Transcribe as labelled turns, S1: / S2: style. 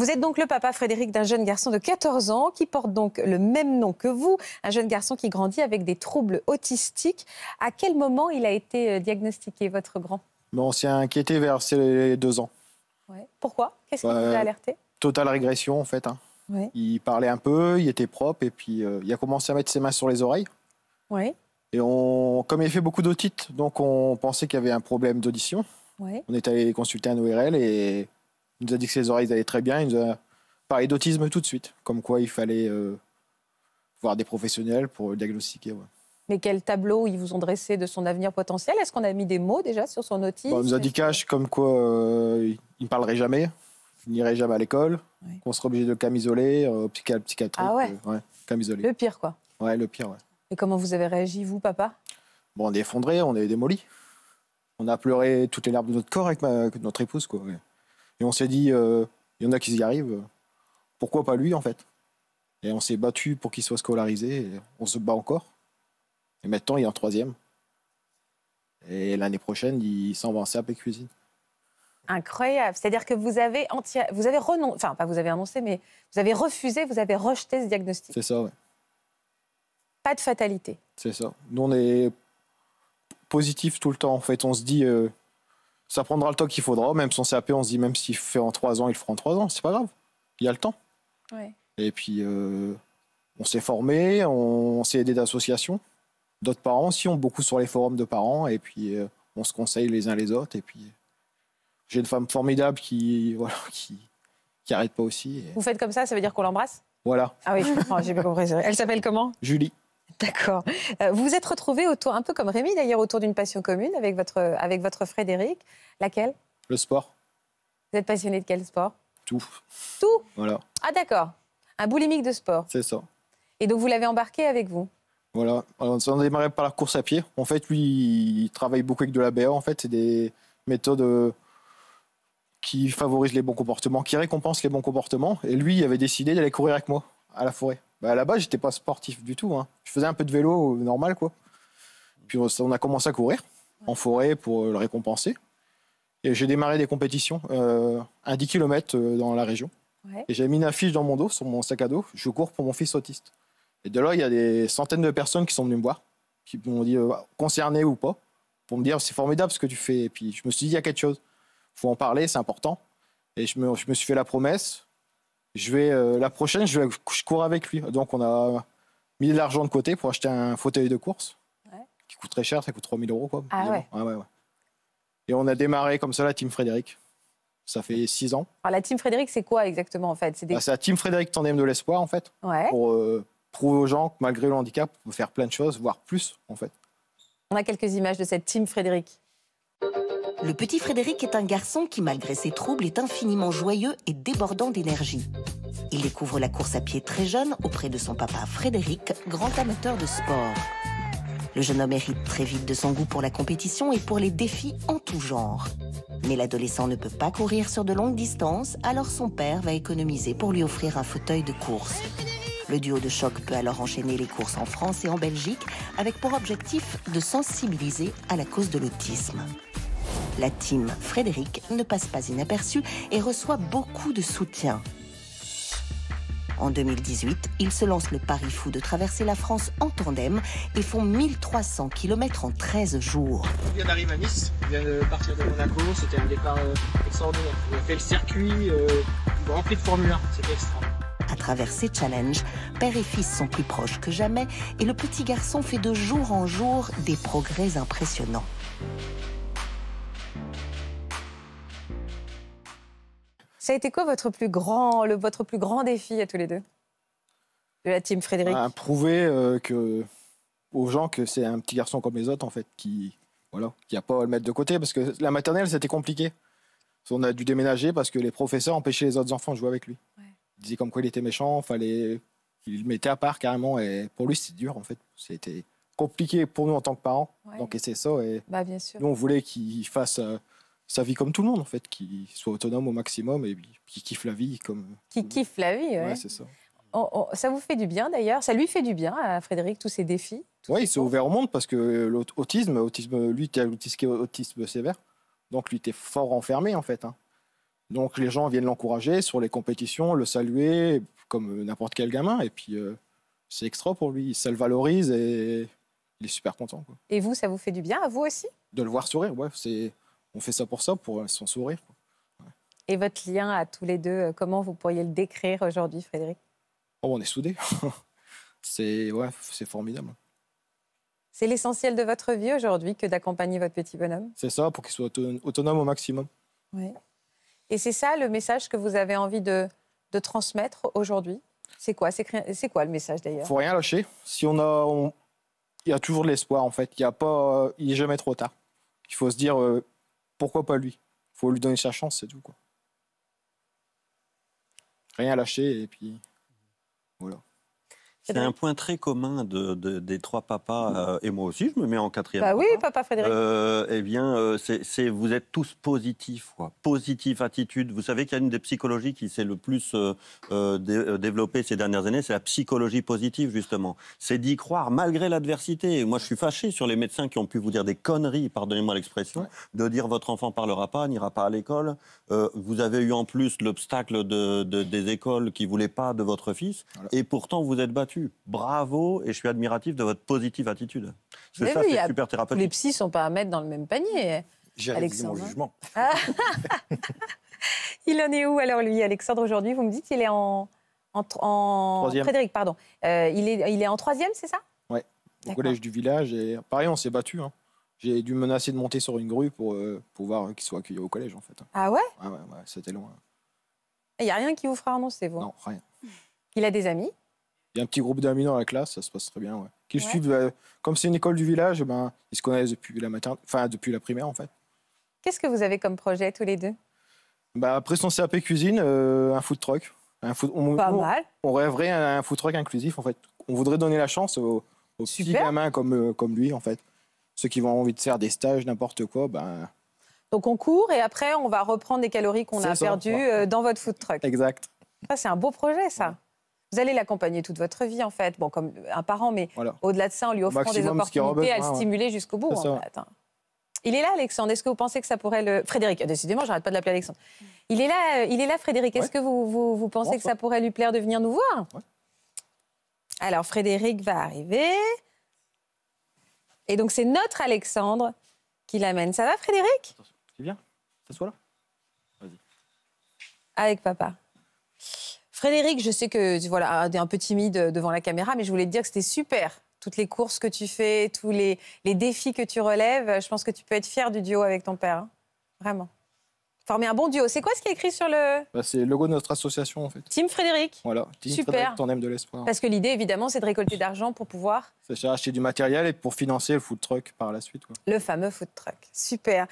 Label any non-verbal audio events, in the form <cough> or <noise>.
S1: Vous êtes donc le papa Frédéric d'un jeune garçon de 14 ans qui porte donc le même nom que vous, un jeune garçon qui grandit avec des troubles autistiques. À quel moment il a été euh, diagnostiqué, votre grand
S2: bon, On s'est inquiété vers ses deux ans.
S1: Ouais. Pourquoi Qu'est-ce qui vous a alerté
S2: Totale régression en fait. Hein. Il parlait un peu, il était propre et puis euh, il a commencé à mettre ses mains sur les oreilles. Ouais. Et on, comme il fait beaucoup d'otites, donc on pensait qu'il y avait un problème d'audition. Ouais. On est allé consulter un ORL et il nous a dit que ses oreilles allaient très bien. Il nous a parlé d'autisme tout de suite, comme quoi il fallait euh, voir des professionnels pour le diagnostiquer.
S1: Mais quel tableau ils vous ont dressé de son avenir potentiel Est-ce qu'on a mis des mots déjà sur son autisme bah, On nous a dit
S2: cash comme quoi euh, il ne parlerait jamais, il n'irait jamais à l'école, qu'on serait obligé de camisoler, euh, psychiatrie. Ah ouais. Euh, camisoler. Le pire quoi. Ouais, le pire, Et comment vous avez réagi, vous, papa Bon, on est effondré, on est démoli. On a pleuré toutes les larmes de notre corps avec notre épouse, quoi. Et on s'est dit, euh, il y en a qui y arrivent, pourquoi pas lui en fait Et on s'est battu pour qu'il soit scolarisé, on se bat encore. Et maintenant, il est en troisième. Et l'année prochaine, il s'en va en CAP cuisine.
S1: Incroyable. C'est-à-dire que vous avez, vous avez renoncé, enfin pas vous avez annoncé, mais vous avez refusé, vous avez rejeté ce diagnostic. C'est ça, oui. Pas de fatalité.
S2: C'est ça. Nous, on est positif tout le temps. En fait, on se dit, euh, ça prendra le temps qu'il faudra. Même son CAP, on se dit, même s'il fait en trois ans, il le fera en trois ans. C'est pas grave. Il y a le temps. Et puis, euh, on s'est formé, on, s'est aidé d'associations. D'autres parents aussi ont beaucoup sur les forums de parents. Et puis, euh, on se conseille les uns les autres. Et puis, euh, j'ai une femme formidable qui, <laughs> voilà, qui, qui arrête pas aussi.
S1: Vous faites comme ça, ça veut dire qu'on l'embrasse Voilà. Ah oui, j'ai bien compris. Elle s'appelle comment Julie. D'accord. Euh, vous vous êtes retrouvé autour, un peu comme Rémi d'ailleurs, autour d'une passion commune avec votre, euh, avec votre Frédéric. Laquelle Le sport. Vous êtes passionné de quel sport Tout. Tout Voilà. Ah d'accord. Un boulimique de sport. C'est ça. Et donc vous l'avez embarqué avec vous
S2: Voilà. Alors, on a démarré par la course à pied. En fait, lui, il travaille beaucoup avec de la BA. En fait, c'est des méthodes euh, qui favorisent les bons comportements, qui récompensent les bons comportements. Et lui, il avait décidé d'aller courir avec moi à la forêt. Bah, là-bas, j'étais pas sportif du tout. Hein. Je faisais un peu de vélo euh, normal, quoi. Puis on a commencé à courir en forêt pour euh, le récompenser. Et j'ai démarré des compétitions, euh, 10 km euh, dans la région. Et j'ai mis une affiche dans mon dos, sur mon sac à dos, je cours pour mon fils autiste. Et de là, il y a des centaines de personnes qui sont venues me voir, qui m'ont dit concernés concerné ou pas, pour me dire c'est formidable ce que tu fais. Et puis je me suis dit, il y a quelque chose, faut en parler, c'est important. Et je me, je me suis fait la promesse, je vais, euh, la prochaine, je, cours avec lui. Donc, on a mis de l'argent de côté pour acheter un fauteuil de course qui coûte très cher, ça coûte 3000 euros. Quoi, ah ah Et on a démarré comme ça la Team Frédéric. Ça fait six ans.
S1: Alors, la Team Frédéric, c'est quoi exactement en fait C'est bah, la
S2: Team Frédéric Tandem de l'Espoir en fait. Pour euh, prouver aux gens que malgré le handicap, on peut faire plein de choses, voire plus en fait.
S1: On a quelques images de cette Team Frédéric.
S2: Le petit Frédéric est un garçon qui, malgré ses troubles, est infiniment joyeux et débordant
S1: d'énergie. Il découvre la course à pied très jeune auprès de son papa Frédéric, grand amateur de sport. Le jeune homme hérite très vite de son goût pour la compétition et pour les défis en tout genre. Mais l'adolescent ne peut pas courir sur de longues distances, alors son père va économiser pour lui offrir un fauteuil de course. Le duo de choc peut alors enchaîner les courses en France et en Belgique avec pour objectif de sensibiliser à la cause de l'autisme. La team Frédéric ne passe pas inaperçue et reçoit beaucoup de soutien. En 2018, ils se lancent le pari fou de traverser la France en tandem et font 1300 km en 13 jours.
S2: On vient d'arriver à Nice, on vient de partir de Monaco, c'était un départ euh, extraordinaire. On a fait le circuit euh, rempli de Formule 1, c'était extra.
S1: À travers ces challenges, père et fils sont plus proches que jamais et le petit garçon fait de jour en jour des progrès impressionnants. Ça a été quoi votre plus grand, le, votre plus grand défi à tous les deux de la team Frédéric bah,
S2: Prouver euh, que, aux gens que c'est un petit garçon comme les autres, en fait, qui voilà, qui a pas à le mettre de côté. Parce que la maternelle, c'était compliqué. On a dû déménager parce que les professeurs empêchaient les autres enfants de jouer avec lui. Ouais. disaient comme quoi il était méchant, fallait... il le mettait à part carrément. Et pour lui, c'était dur, en fait. C'était compliqué pour nous en tant que parents. Donc, et c'est ça. Et bah, bien sûr. Nous, on voulait qu'il fasse. Euh, sa vie comme tout le monde, en fait, qui soit autonome au maximum et qui kiffe la vie. comme
S1: Qui kiffe la vie, ouais. c'est ça. Oh, oh, ça vous fait du bien d'ailleurs Ça lui fait du bien à euh, Frédéric, tous ces défis
S2: Oui, il s'est ouvert au monde parce que l'autisme, autisme, lui, il était autisme sévère. Donc lui, était fort enfermé en fait. Hein. Donc les gens viennent l'encourager sur les compétitions, le saluer comme n'importe quel gamin. Et puis euh, c'est extra pour lui. Ça le valorise et il est super content.
S1: Et vous, ça vous fait du bien à vous aussi
S2: De le voir sourire, ouais. C'est on fait ça pour ça, pour son sourire.
S1: Et votre lien à tous les deux, euh, comment vous pourriez le décrire aujourd'hui, Frédéric
S2: oh, On est soudés. <laughs> c'est ouais, formidable.
S1: C'est l'essentiel de votre vie aujourd'hui que d'accompagner votre petit bonhomme
S2: C'est ça, pour qu'il soit autonome au maximum.
S1: Et c'est ça le message que vous avez envie de, transmettre aujourd'hui C'est quoi C'est quoi le message d'ailleurs Il faut
S2: rien lâcher. Si on a, Il y a toujours de l'espoir en fait. Il a pas, il n'est jamais trop tard. Il faut se dire, euh, pourquoi pas lui Faut lui donner sa chance, c'est tout. Quoi. Rien lâcher et puis voilà. C'est eh ben un point très commun de, des trois papas, mmh. euh, et moi aussi, je me mets en quatrième. Bah oui, papa Frédéric. Euh, eh bien, euh, c'est vous êtes tous positifs, quoi. Positive attitude. Vous savez qu'il y a une des psychologies qui s'est le plus développée ces dernières années, c'est la psychologie positive, justement. C'est d'y croire malgré l'adversité. Moi, je suis fâché sur les médecins qui ont pu vous dire des conneries, pardonnez-moi l'expression, de dire votre enfant parlera pas, n'ira pas à l'école. vous avez eu en plus l'obstacle de, des écoles qui voulaient pas de votre fils, et pourtant vous êtes battu. Bravo, et je suis admiratif de votre positive attitude. C'est ça, ah, c'est super thérapeutique. Les
S1: psys sont pas à mettre dans le même panier. Hein.
S2: J'ai mon jugement. Ah.
S1: <laughs> il en est où alors lui, Alexandre, aujourd'hui Vous me dites qu'il est en... en, Frédéric, pardon. Euh, il, est, il est en troisième, c'est ça
S2: Oui, au collège du village. Et pareil, on s'est battu. Hein. J'ai dû menacer de monter sur une grue pour euh, pouvoir euh, qu'il soit accueilli au collège, en fait. Ah ouais c'était loin.
S1: Il n'y a rien qui vous fera annoncer vous Non, rien. Il a des amis
S2: il y a un petit groupe d'amis dans la classe, ça se passe très bien. Qu'ils suivent, euh, comme c'est une école du village, ben, ils se connaissent depuis la matin... depuis la primaire en fait.
S1: Qu'est-ce que vous avez comme projet tous les deux
S2: bah, Après son CAP cuisine, euh, un food truck. On, Pas mal. On rêverait un, foot food truck inclusif en fait. On voudrait donner la chance aux, petits gamins comme, euh, comme lui en fait. Ceux qui vont envie de faire des stages, n'importe quoi, ben,
S1: donc on court et après on va reprendre les calories qu'on a perdues
S2: dans votre food truck. Exact.
S1: c'est un beau projet ça. Vous allez l'accompagner toute votre vie, en fait. Bon, comme un parent, mais au-delà de ça, en lui offrant des opportunités à le stimuler jusqu'au bout, en fait. Hein. Il est là, Alexandre. Est-ce que vous pensez que ça pourrait le. Frédéric, décidément, j'arrête pas de l'appeler Alexandre. Il est là, il est là Frédéric. Est-ce que vous, pensez que ça pourrait lui plaire de venir nous voir Alors, Frédéric va arriver. Et donc, c'est notre Alexandre qui l'amène. Ça va, Frédéric Attention,
S2: tu viens soit là Vas-y.
S1: Avec papa. Frédéric, je sais que tu es un peu timide euh, devant la caméra, mais je voulais te dire que c'était super. Toutes les courses que tu fais, tous les, défis que tu relèves, je pense que tu peux être fier du duo avec ton père. Hein. Vraiment. Former un bon duo. C'est quoi ce qui est écrit sur le.
S2: Bah, c'est le logo de notre association, en fait.
S1: Team Frédéric.
S2: Voilà, Team Super. Frédéric, t'en de l'espoir. Parce que
S1: l'idée, évidemment, c'est de récolter l'argent pour pouvoir.
S2: C'est acheter du matériel et pour financer le food truck par la suite.
S1: Le fameux food truck. Super.